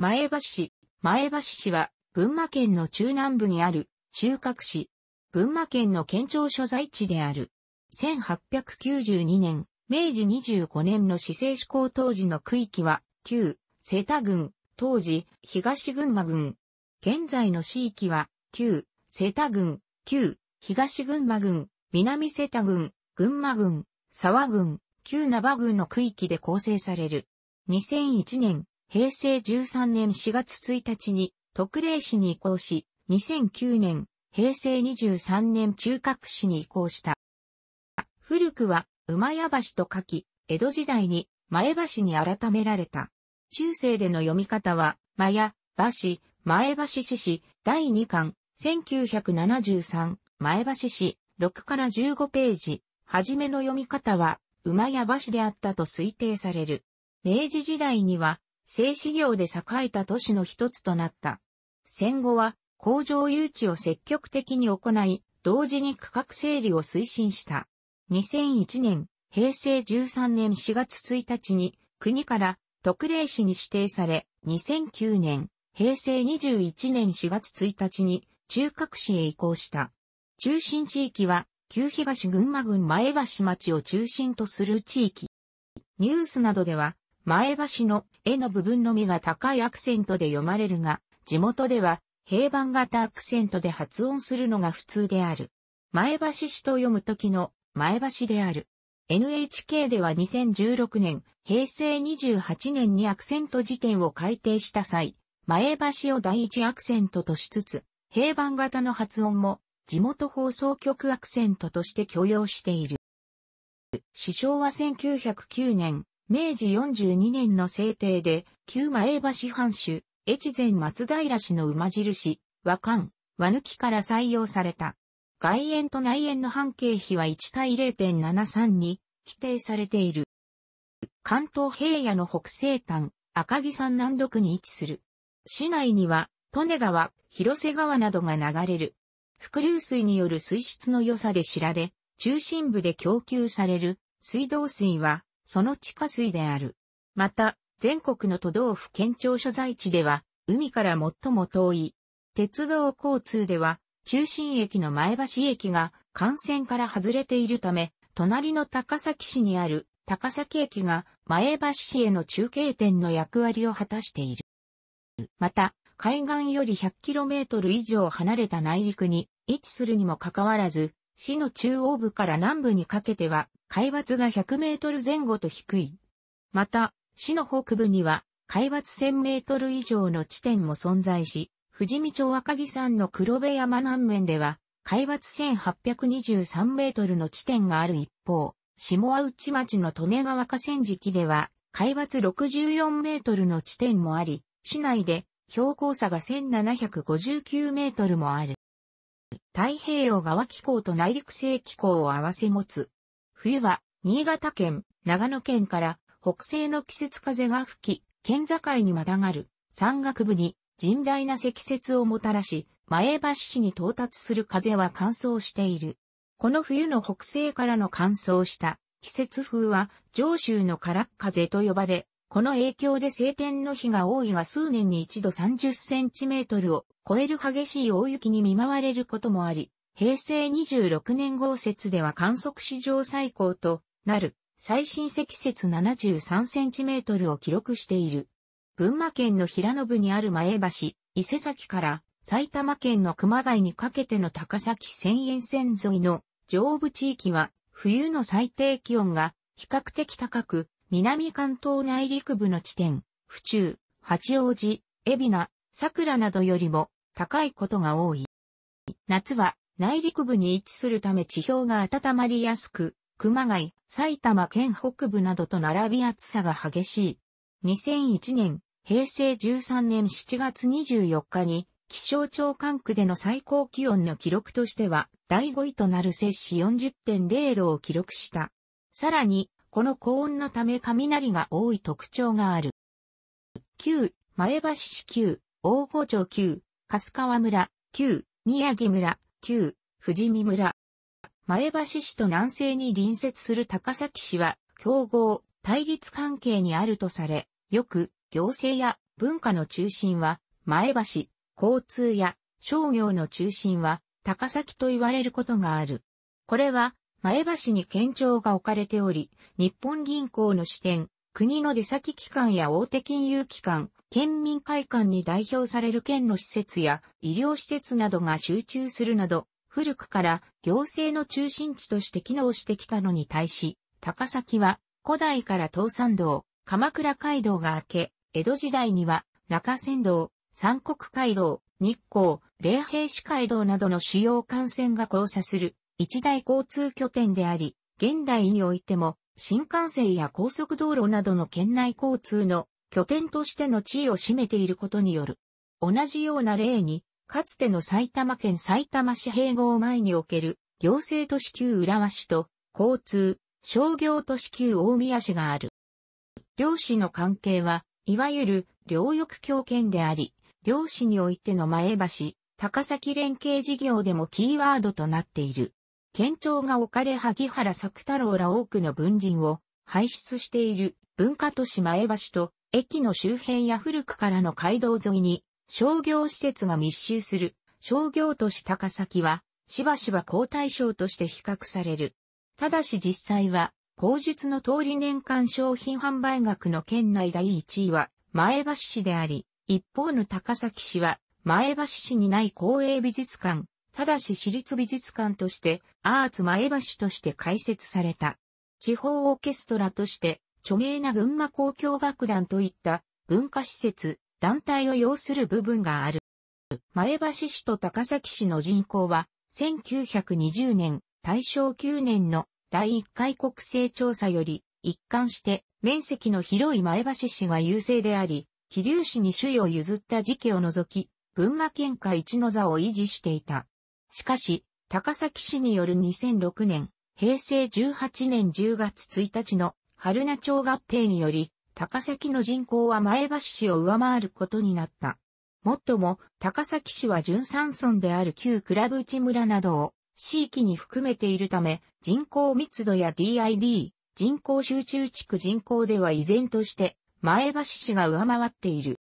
前橋市。前橋市は、群馬県の中南部にある、中核市。群馬県の県庁所在地である。1892年、明治25年の市政施行当時の区域は、旧、瀬田郡、当時、東群馬郡。現在の市域は、旧、瀬田郡、旧、東群馬郡、南瀬田郡、群馬郡、沢郡、旧名場郡の区域で構成される。2001年、平成13年4月1日に特例市に移行し、2009年、平成23年中核市に移行した。古くは、馬屋橋と書き、江戸時代に前橋に改められた。中世での読み方は、まや、橋、前橋市市、第2巻、1973、前橋市、6から15ページ、はじめの読み方は、馬屋橋であったと推定される。明治時代には、製紙業で栄えた都市の一つとなった。戦後は工場誘致を積極的に行い、同時に区画整理を推進した。2001年、平成13年4月1日に国から特例市に指定され、2009年、平成21年4月1日に中核市へ移行した。中心地域は、旧東群馬郡前橋町を中心とする地域。ニュースなどでは、前橋の絵の部分のみが高いアクセントで読まれるが、地元では平板型アクセントで発音するのが普通である。前橋市と読む時の前橋である。NHK では2016年、平成28年にアクセント辞典を改定した際、前橋を第一アクセントとしつつ、平板型の発音も地元放送局アクセントとして許容している。首相は1909年、明治42年の制定で、旧前橋藩主、越前松平氏の馬印、和漢、和抜きから採用された。外縁と内縁の半径比は1対0.73に規定されている。関東平野の北西端、赤城山南麓に位置する。市内には、利根川、広瀬川などが流れる。伏流水による水質の良さで知られ、中心部で供給される水道水はその地下水である。また、全国の都道府県庁所在地では、海から最も遠い。鉄道交通では、中心駅の前橋駅が幹線から外れているため、隣の高崎市にある高崎駅が前橋市への中継点の役割を果たしている。また、海岸より 100km 以上離れた内陸に位置するにもかかわらず、市の中央部から南部にかけては、海抜が100メートル前後と低い。また、市の北部には、海抜1000メートル以上の地点も存在し、富士見町赤城山の黒部山南面では、海抜1823メートルの地点がある一方、下内町の利根川河川敷では、海抜64メートルの地点もあり、市内で標高差が1759メートルもある。太平洋側気候と内陸性気候を合わせ持つ。冬は、新潟県、長野県から北西の季節風が吹き、県境にまたがる山岳部に甚大な積雪をもたらし、前橋市に到達する風は乾燥している。この冬の北西からの乾燥した季節風は上州の空っ風と呼ばれ、この影響で晴天の日が多いが数年に一度30センチメートルを超える激しい大雪に見舞われることもあり、平成26年豪雪では観測史上最高となる最新積雪73センチメートルを記録している。群馬県の平野部にある前橋、伊勢崎から埼玉県の熊谷にかけての高崎千円線沿いの上部地域は冬の最低気温が比較的高く南関東内陸部の地点、府中、八王子、海老名、桜などよりも高いことが多い。夏は内陸部に位置するため地表が温まりやすく、熊谷、埼玉県北部などと並び暑さが激しい。2001年、平成13年7月24日に、気象庁管区での最高気温の記録としては、第5位となる摂氏40.0度を記録した。さらに、この高温のため雷が多い特徴がある。9、前橋市9、大御町9、春川村9、宮城村9、富士見村。前橋市と南西に隣接する高崎市は、競合、対立関係にあるとされ、よく、行政や文化の中心は、前橋、交通や商業の中心は、高崎と言われることがある。これは、前橋に県庁が置かれており、日本銀行の支店、国の出先機関や大手金融機関、県民会館に代表される県の施設や医療施設などが集中するなど、古くから行政の中心地として機能してきたのに対し、高崎は古代から東山道、鎌倉街道が明け、江戸時代には中山道、三国街道、日光、霊平市街道などの主要幹線が交差する一大交通拠点であり、現代においても新幹線や高速道路などの県内交通の拠点としての地位を占めていることによる。同じような例に、かつての埼玉県埼玉市併合前における行政都市級浦和市と交通、商業都市級大宮市がある。両市の関係は、いわゆる両翼強権であり、両市においての前橋、高崎連携事業でもキーワードとなっている。県庁が置かれ萩原作太郎ら多くの文人を輩出している文化都市前橋と駅の周辺や古くからの街道沿いに商業施設が密集する商業都市高崎はしばしば交代賞として比較される。ただし実際は口述の通り年間商品販売額の県内第1位は前橋市であり、一方の高崎市は前橋市にない公営美術館、ただし私立美術館としてアーツ前橋として開設された。地方オーケストラとして著名な群馬交響楽団といった文化施設、団体を要する部分がある。前橋市と高崎市の人口は1920年、大正9年の第1回国勢調査より一貫して面積の広い前橋市が優勢であり、気流市に首位を譲った時期を除き、群馬県下一の座を維持していた。しかし、高崎市による2006年、平成18年10月1日の春名町合併により、高崎の人口は前橋市を上回ることになった。もっとも、高崎市は純山村である旧クラブ内村などを地域に含めているため、人口密度や DID、人口集中地区人口では依然として前橋市が上回っている。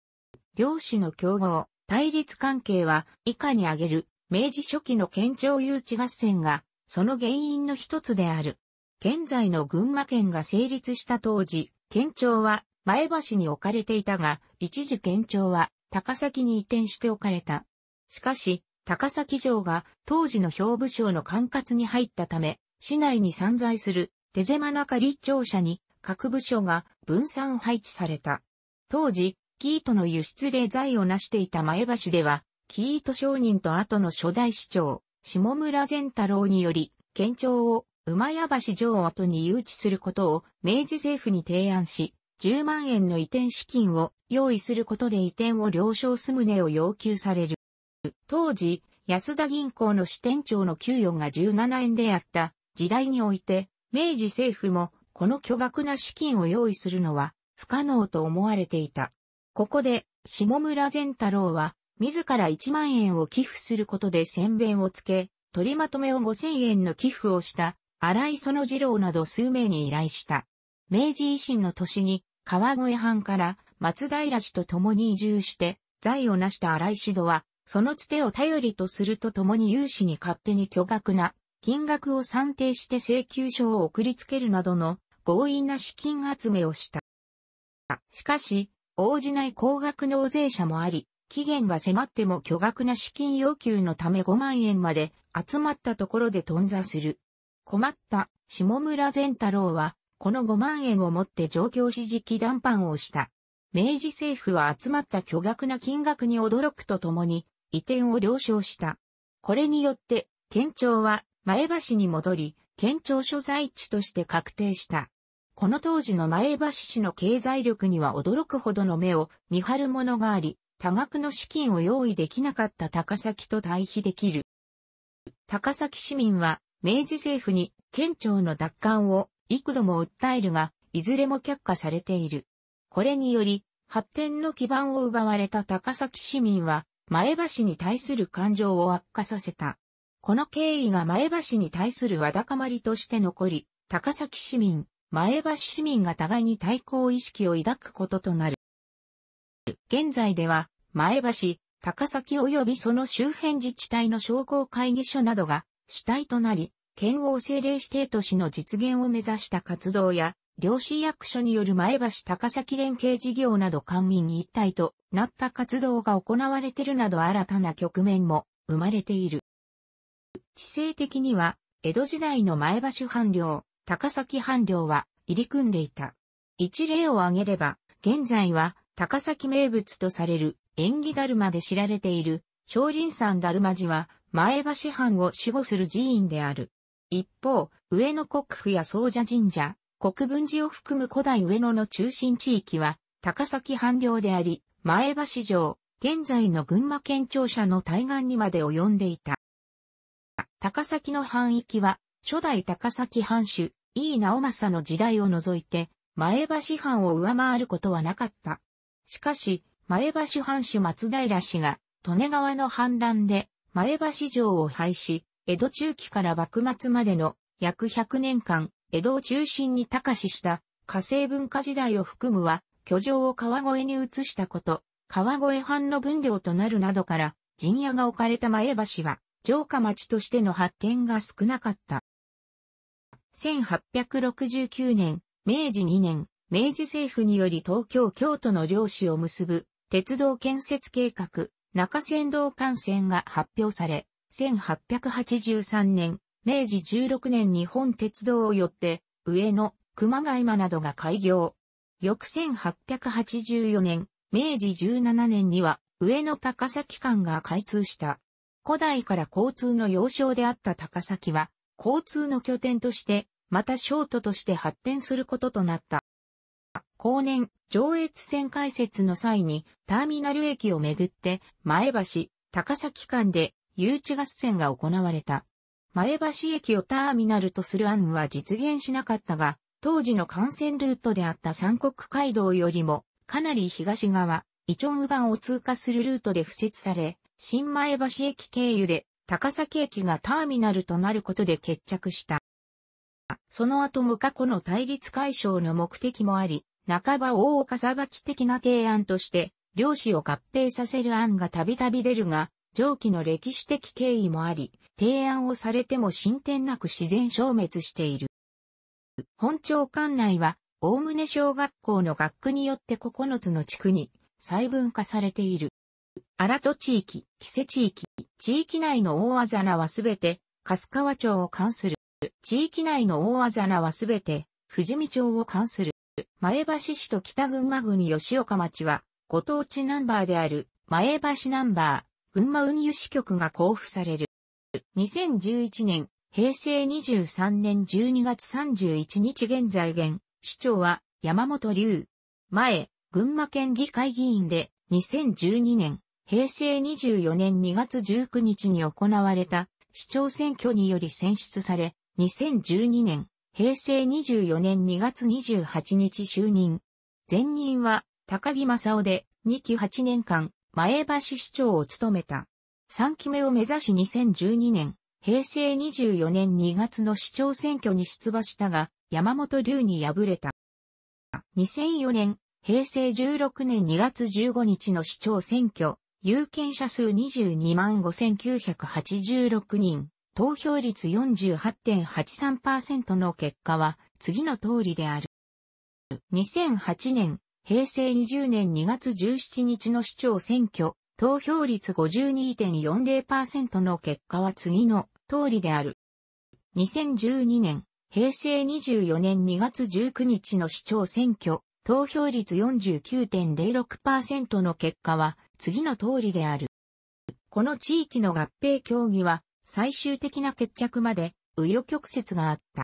両市の競合、対立関係は以下に挙げる明治初期の県庁誘致合戦が、その原因の一つである。現在の群馬県が成立した当時、県庁は前橋に置かれていたが、一時県庁は高崎に移転して置かれた。しかし、高崎城が当時の兵部省の管轄に入ったため、市内に散在する手狭中立庁舎に各部署が分散配置された。当時、キートの輸出で財を成していた前橋では、キート商人と後の初代市長、下村善太郎により、県庁を馬屋橋城跡に誘致することを明治政府に提案し、10万円の移転資金を用意することで移転を了承すむねを要求される。当時、安田銀行の支店長の給与が17円であった時代において、明治政府もこの巨額な資金を用意するのは不可能と思われていた。ここで、下村善太郎は自ら1万円を寄付することで宣弁をつけ、取りまとめを5000円の寄付をした荒井園二郎など数名に依頼した。明治維新の年に川越藩から松平氏と共に移住して財を成した荒井氏度は、そのつてを頼りとするとともに有志に勝手に巨額な金額を算定して請求書を送りつけるなどの強引な資金集めをした。しかし、応じない高額納税者もあり、期限が迫っても巨額な資金要求のため5万円まで集まったところで頓挫する。困った下村善太郎は、この5万円を持って状況指示機談判をした。明治政府は集まった巨額な金額に驚くとともに、移転を了承した。これによって、県庁は前橋に戻り、県庁所在地として確定した。この当時の前橋市の経済力には驚くほどの目を見張るものがあり、多額の資金を用意できなかった高崎と対比できる。高崎市民は明治政府に県庁の奪還を幾度も訴えるが、いずれも却下されている。これにより、発展の基盤を奪われた高崎市民は、前橋に対する感情を悪化させた。この経緯が前橋に対するわだかまりとして残り、高崎市民、前橋市民が互いに対抗意識を抱くこととなる。現在では、前橋、高崎及びその周辺自治体の商工会議所などが主体となり、県王政令指定都市の実現を目指した活動や、両市役所による前橋高崎連携事業など官民一体となった活動が行われているなど新たな局面も生まれている。地政的には、江戸時代の前橋藩領、高崎藩領は入り組んでいた。一例を挙げれば、現在は高崎名物とされる縁起だるまで知られている、少林山だるま寺は、前橋藩を守護する寺院である。一方、上野国府や総社神社、国分寺を含む古代上野の中心地域は、高崎藩領であり、前橋城、現在の群馬県庁舎の対岸にまで及んでいた。高崎の範囲は、初代高崎藩主、井伊直政の時代を除いて、前橋藩を上回ることはなかった。しかし、前橋藩主松平氏が、利根川の氾濫で、前橋城を廃止、江戸中期から幕末までの約100年間、江戸を中心に高しした、火星文化時代を含むは、居城を川越に移したこと、川越藩の分量となるなどから、陣屋が置かれた前橋は、城下町としての発展が少なかった。1869年、明治2年、明治政府により東京京都の両市を結ぶ鉄道建設計画中山道幹線が発表され、1883年、明治16年日本鉄道をよって、上野、熊谷間などが開業。翌1884年、明治17年には、上野高崎間が開通した。古代から交通の要衝であった高崎は、交通の拠点として、また商都として発展することとなった。後年、上越線開設の際に、ターミナル駅をめぐって、前橋、高崎間で、誘致合戦が行われた。前橋駅をターミナルとする案は実現しなかったが、当時の幹線ルートであった三国街道よりも、かなり東側、イチョンウガンを通過するルートで付設され、新前橋駅経由で、高崎駅がターミナルとなることで決着した。その後も過去の対立解消の目的もあり、半ば大岡裁き的な提案として、漁師を合併させる案がたびたび出るが、上記の歴史的経緯もあり、提案をされても進展なく自然消滅している。本庁管内は、おおむね小学校の学区によって9つの地区に細分化されている。荒戸地域、木瀬地域、地域内の大あざなはすべて、粕川町を関する。地域内の大あざなはすべて、富士見町を関する。前橋市と北群馬郡吉岡町は、ご当地ナンバーである、前橋ナンバー、群馬運輸支局が交付される。2011年、平成23年12月31日現在現、市長は山本龍。前、群馬県議会議員で、2012年、平成24年2月19日に行われた市長選挙により選出され、2012年、平成24年2月28日就任。前任は高木正夫で2期8年間前橋市長を務めた。3期目を目指し2012年、平成24年2月の市長選挙に出馬したが、山本龍に敗れた。2004年、平成16年2月15日の市長選挙、有権者数22万5986人。投票率48.83%の結果は次の通りである。2008年、平成20年2月17日の市長選挙、投票率52.40%の結果は次の通りである。2012年、平成24年2月19日の市長選挙、投票率49.06%の結果は次の通りである。この地域の合併協議は最終的な決着まで、紆余曲折があった。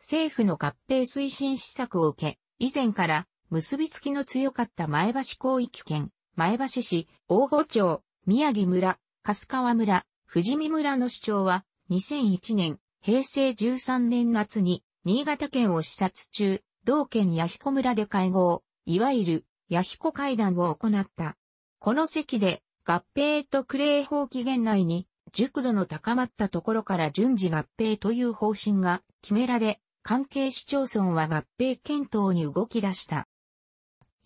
政府の合併推進施策を受け、以前から結びつきの強かった前橋広域圏、前橋市、大郷町、宮城村、春川村、富士見村の市長は、2001年、平成13年夏に、新潟県を視察中、同県八彦村で会合、いわゆる、八彦会談を行った。この席で、合併とクレー法期限内に、熟度の高まったところから順次合併という方針が決められ、関係市町村は合併検討に動き出した。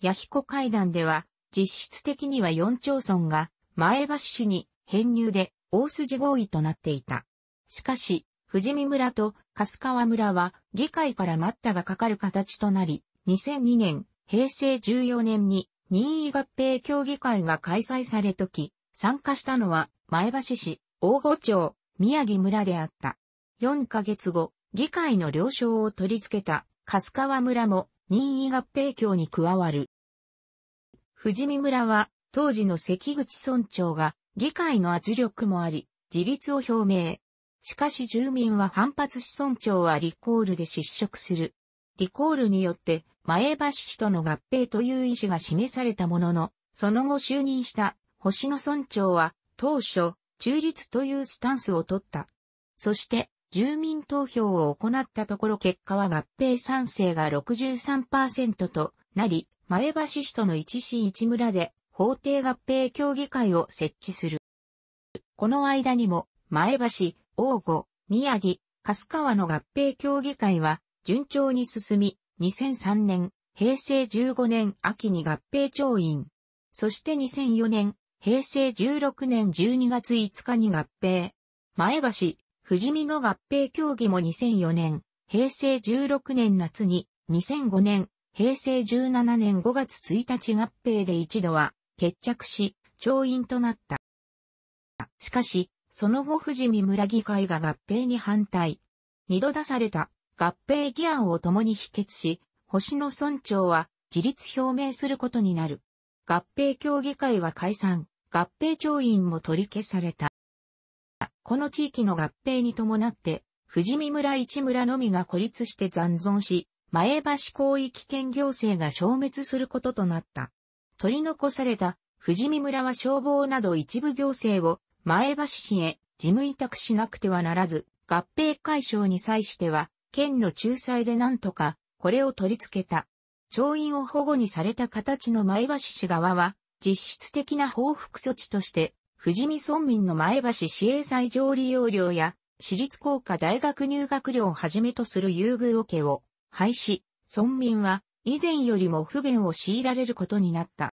弥彦会談では、実質的には4町村が前橋市に編入で大筋合意となっていた。しかし、富士見村と粕川村は議会から待ったがかかる形となり、2002年、平成14年に任意合併協議会が開催され時、参加したのは前橋市、大御町、宮城村であった。4ヶ月後、議会の了承を取り付けた、春川村も任意合併協に加わる。富士見村は、当時の関口村長が、議会の圧力もあり、自立を表明。しかし住民は反発し村長はリコールで失職する。リコールによって、前橋市との合併という意思が示されたものの、その後就任した星野村長は、当初、中立というスタンスを取った。そして、住民投票を行ったところ結果は合併賛成が63%となり、前橋市との一市一村で法定合併協議会を設置する。この間にも、前橋、大郷、宮城、春川の合併協議会は順調に進み、2003年、平成15年秋に合併調印。そして2004年平成16年12月5日に合併。前橋、富士見の合併協議も2004年、平成16年夏に、2005年、平成17年5月1日合併で一度は決着し、調印となった。しかし、その後富士見村議会が合併に反対。二度出された合併議案を共に否決し、星野村長は自立表明することになる。合併協議会は解散。合併調印も取り消された。この地域の合併に伴って、富士見村一村のみが孤立して残存し、前橋広域県行政が消滅することとなった。取り残された富士見村は消防など一部行政を前橋市へ事務委託しなくてはならず、合併解消に際しては、県の仲裁で何とか、これを取り付けた。調印を保護にされた形の前橋市側は、実質的な報復措置として、富士見村民の前橋市営最上利用料や、私立高科大学入学料をはじめとする優遇受けを廃止、村民は以前よりも不便を強いられることになった。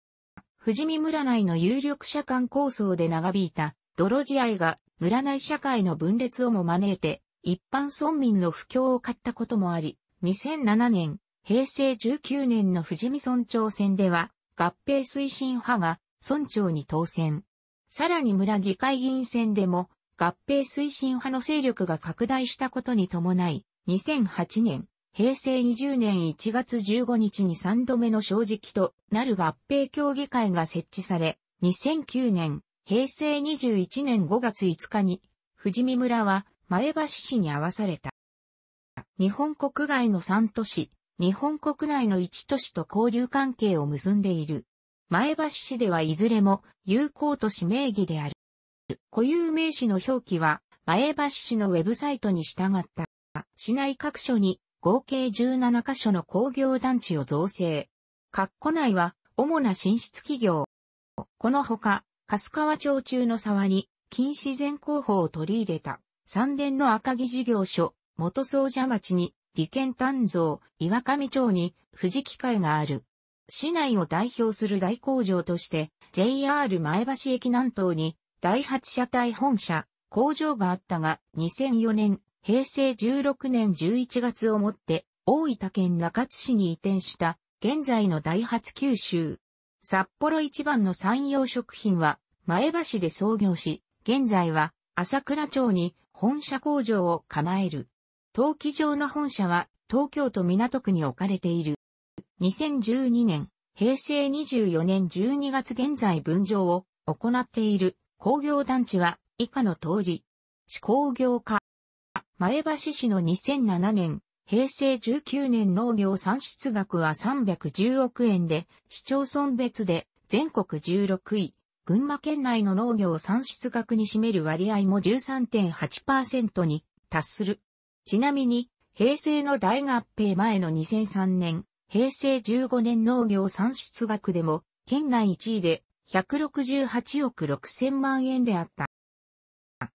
富士見村内の有力者間構想で長引いた泥仕合が村内社会の分裂をも招いて一般村民の不況を買ったこともあり、2007年、平成19年の富士見村長選では合併推進派が村長に当選。さらに村議会議員選でも合併推進派の勢力が拡大したことに伴い、2008年、平成20年1月15日に3度目の正直となる合併協議会が設置され、2009年、平成21年5月5日に、富士見村は前橋市に合わされた。日本国外の3都市、日本国内の一都市と交流関係を結んでいる。前橋市ではいずれも友好都市名義である。固有名詞の表記は前橋市のウェブサイトに従った。市内各所に合計17カ所の工業団地を造成。括弧内は主な進出企業。このほか、春川町中の沢に近自然工法を取り入れた三田の赤城事業所、元総社町に利権丹蔵、岩上町に富士機械がある。市内を代表する大工場として、JR 前橋駅南東に、第8車体本社、工場があったが、2004年、平成16年11月をもって、大分県中津市に移転した、現在の第8九州。札幌一番の産業食品は、前橋で創業し、現在は、朝倉町に本社工場を構える。陶器場の本社は東京都港区に置かれている。2012年、平成24年12月現在分譲を行っている工業団地は以下の通り、市工業化。前橋市の2007年、平成19年農業産出額は310億円で、市町村別で全国16位、群馬県内の農業産出額に占める割合も13.8%に達する。ちなみに、平成の大合併前の2003年、平成15年農業産出額でも、県内1位で168億6000万円であった。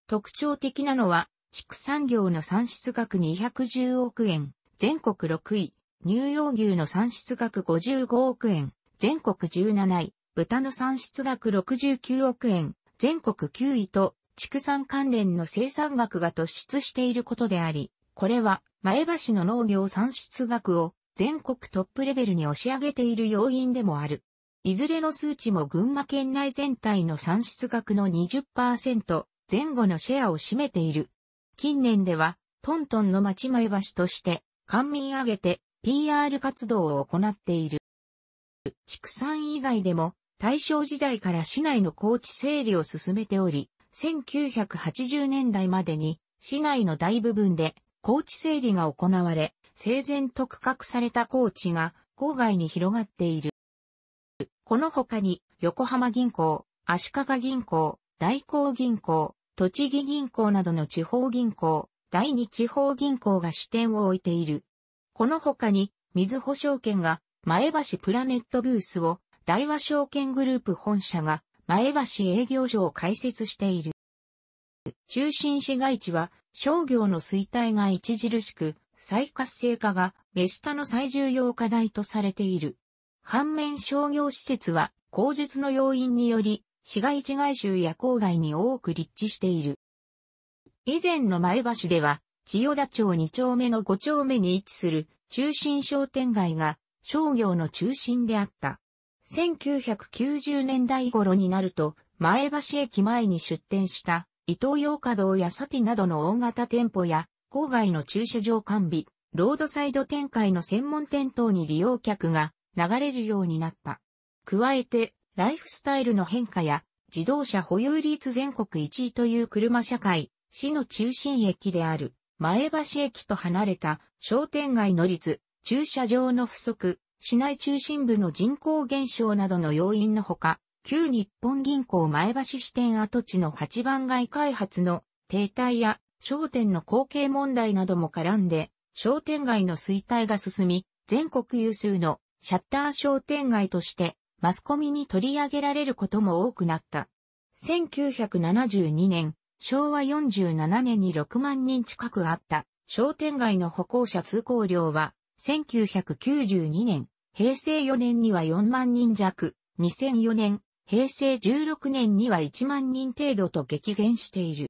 特徴的なのは、畜産業の産出額210億円、全国6位、乳幼牛の産出額55億円、全国17位、豚の産出額69億円、全国9位と、畜産関連の生産額が突出していることであり、これは、前橋の農業産出額を全国トップレベルに押し上げている要因でもある。いずれの数値も群馬県内全体の産出額の20%前後のシェアを占めている。近年では、トントンの町前橋として、官民挙げて PR 活動を行っている。畜産以外でも、大正時代から市内の高地整理を進めており、1980年代までに市内の大部分で高地整理が行われ、整然と区画された高地が郊外に広がっている。この他に、横浜銀行、足利銀行、大港銀行、栃木銀行などの地方銀行、第二地方銀行が支店を置いている。この他に、水保証券が前橋プラネットブースを、大和証券グループ本社が前橋営業所を開設している。中心市街地は商業の衰退が著しく、再活性化が目下の最重要課題とされている。反面商業施設は、口述の要因により、市街地外周や郊外に多く立地している。以前の前橋では、千代田町2丁目の5丁目に位置する中心商店街が商業の中心であった。1990年代頃になると、前橋駅前に出店した伊東洋華堂やサティなどの大型店舗や、郊外の駐車場完備、ロードサイド展開の専門店等に利用客が流れるようになった。加えて、ライフスタイルの変化や、自動車保有率全国1位という車社会、市の中心駅である、前橋駅と離れた商店街の率、駐車場の不足、市内中心部の人口減少などの要因のほか、旧日本銀行前橋支店跡地の8番街開発の停滞や商店の後継問題なども絡んで、商店街の衰退が進み、全国有数のシャッター商店街としてマスコミに取り上げられることも多くなった。1972年、昭和47年に6万人近くあった商店街の歩行者通行量は、1992年、平成4年には4万人弱、2004年、平成16年には1万人程度と激減している。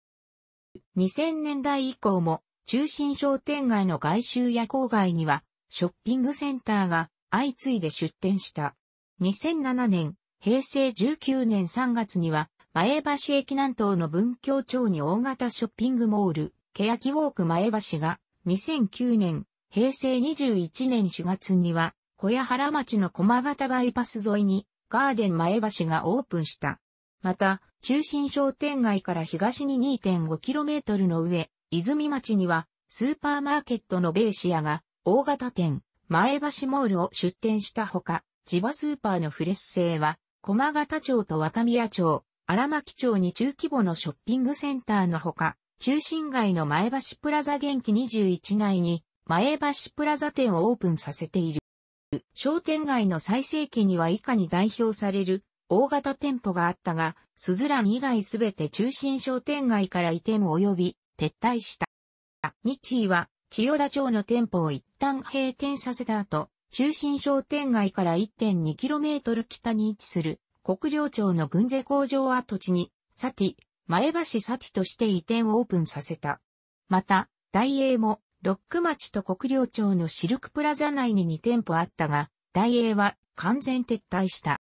2000年代以降も中心商店街の外周や郊外にはショッピングセンターが相次いで出店した。2007年、平成19年3月には前橋駅南東の文京町に大型ショッピングモール、ケヤキウォーク前橋が2009年、平成21年4月には小屋原町の駒形バイパス沿いにガーデン前橋がオープンした。また、中心商店街から東に 2.5km の上、泉町には、スーパーマーケットのベーシアが、大型店、前橋モールを出店したほか、地場スーパーのフレッセは、駒形町と若宮町、荒牧町に中規模のショッピングセンターのほか、中心街の前橋プラザ元気21内に、前橋プラザ店をオープンさせている。商店街の最盛期には以下に代表される大型店舗があったが、スズラン以外すべて中心商店街から移転及び撤退した。日位は千代田町の店舗を一旦閉店させた後、中心商店街から 1.2km 北に位置する国領町の軍勢工場跡地に、サティ、前橋サティとして移転をオープンさせた。また、大英もロック町と国領町のシルクプラザ内に2店舗あったが、大英は完全撤退した。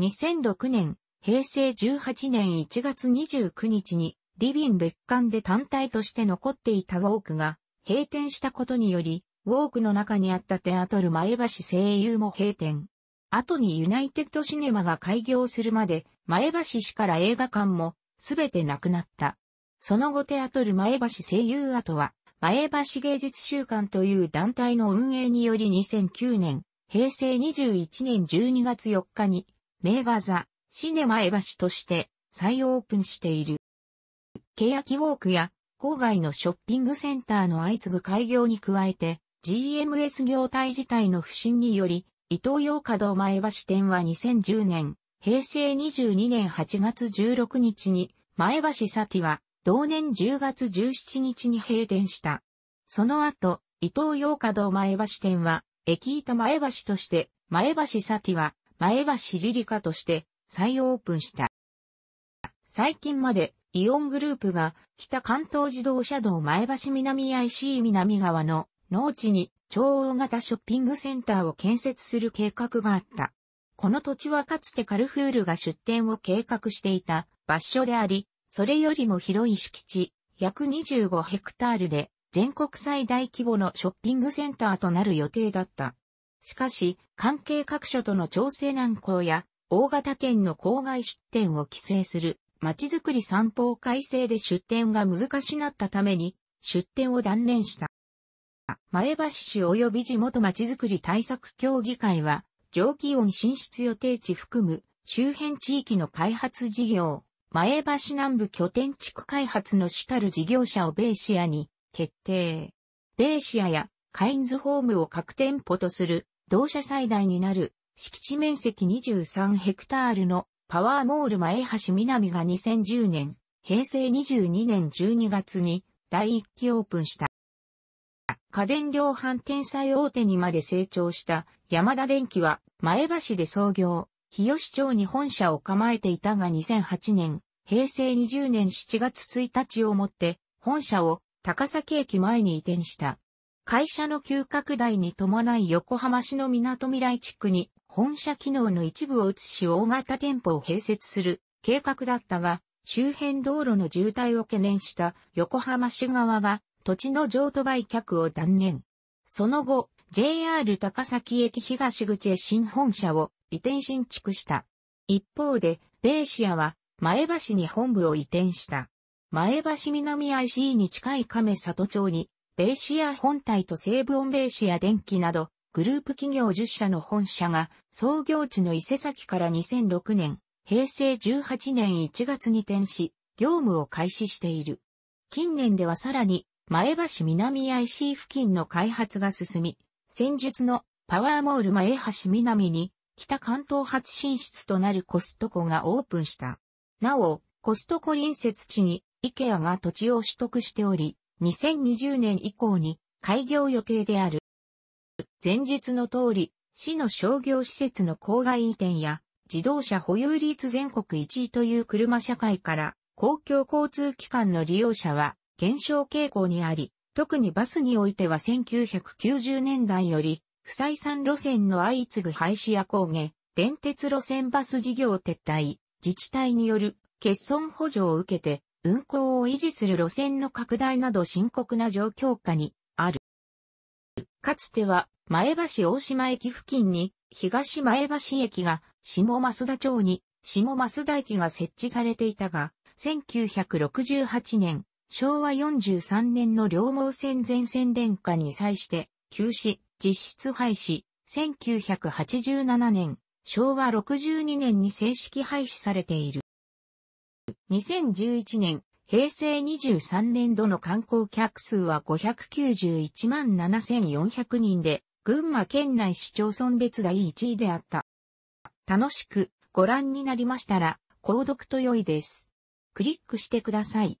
2006年、平成18年1月29日に、リビン別館で単体として残っていたウォークが閉店したことにより、ウォークの中にあったテアトル前橋声優も閉店。後にユナイテッドシネマが開業するまで、前橋市から映画館もすべてなくなった。その後テアトル前橋声優跡は、前橋芸術週間という団体の運営により2009年、平成21年12月4日に、名画座、シネ前橋として再オープンしている。欅ウォークや郊外のショッピングセンターの相次ぐ開業に加えて、GMS 業態自体の不振により、伊東洋華堂前橋店は2010年、平成22年8月16日に、前橋サティは同年10月17日に閉店した。その後、伊東洋華堂前橋店は、駅板前橋として、前橋サティは、前橋リリカとして、再オープンした。最近まで、イオングループが、北関東自動車道前橋南 IC 南側の農地に超大型ショッピングセンターを建設する計画があった。この土地はかつてカルフールが出店を計画していた場所であり、それよりも広い敷地、約25ヘクタールで、全国最大規模のショッピングセンターとなる予定だった。しかし、関係各所との調整難航や、大型店の郊外出店を規制する、街づくり散歩改正で出店が難しなったために、出店を断念した。前橋市及び地元街づくり対策協議会は、上気温進出予定地含む周辺地域の開発事業、前橋南部拠点地区開発の主たる事業者をベーシアに決定。ベーシアやカインズホームを各店舗とする同社最大になる敷地面積23ヘクタールのパワーモール前橋南が2010年、平成22年12月に第1期オープンした。家電量販店最大手にまで成長した山田電機は前橋で創業、日吉町に本社を構えていたが2008年、平成20年7月1日をもって、本社を高崎駅前に移転した。会社の急拡大に伴い横浜市の港未来地区に本社機能の一部を移し大型店舗を併設する計画だったが、周辺道路の渋滞を懸念した横浜市側が土地の譲渡売却を断念。その後、JR 高崎駅東口へ新本社を移転新築した。一方で、ベーシアは前橋に本部を移転した。前橋南 IC に近い亀里町に、ベーシア本体と西武オンベーシア電機など、グループ企業10社の本社が創業地の伊勢崎から2006年、平成18年1月に転し、業務を開始している。近年ではさらに、前橋南 IC 付近の開発が進み、戦術のパワーモール前橋南に北関東初進出となるコストコがオープンした。なお、コストコ隣接地に、イケアが土地を取得しており、2020年以降に開業予定である。前述の通り、市の商業施設の郊外移転や、自動車保有率全国1位という車社会から、公共交通機関の利用者は減少傾向にあり、特にバスにおいては1990年代より不採算路線の相次ぐ廃止や工芸、電鉄路線バス事業撤退、自治体による欠損補助を受けて、運行を維持する路線の拡大など深刻な状況下にある。かつては、前橋大島駅付近に、東前橋駅が、下増田町に、下増田駅が設置されていたが、1968年、昭和43年の両毛線全線電化に際して、休止、実質廃止、1987年、昭和62年に正式廃止されている。2011年、平成23年度の観光客数は591万7400人で、群馬県内市町村別第1位であった。楽しくご覧になりましたら、購読と良いです。クリックしてください。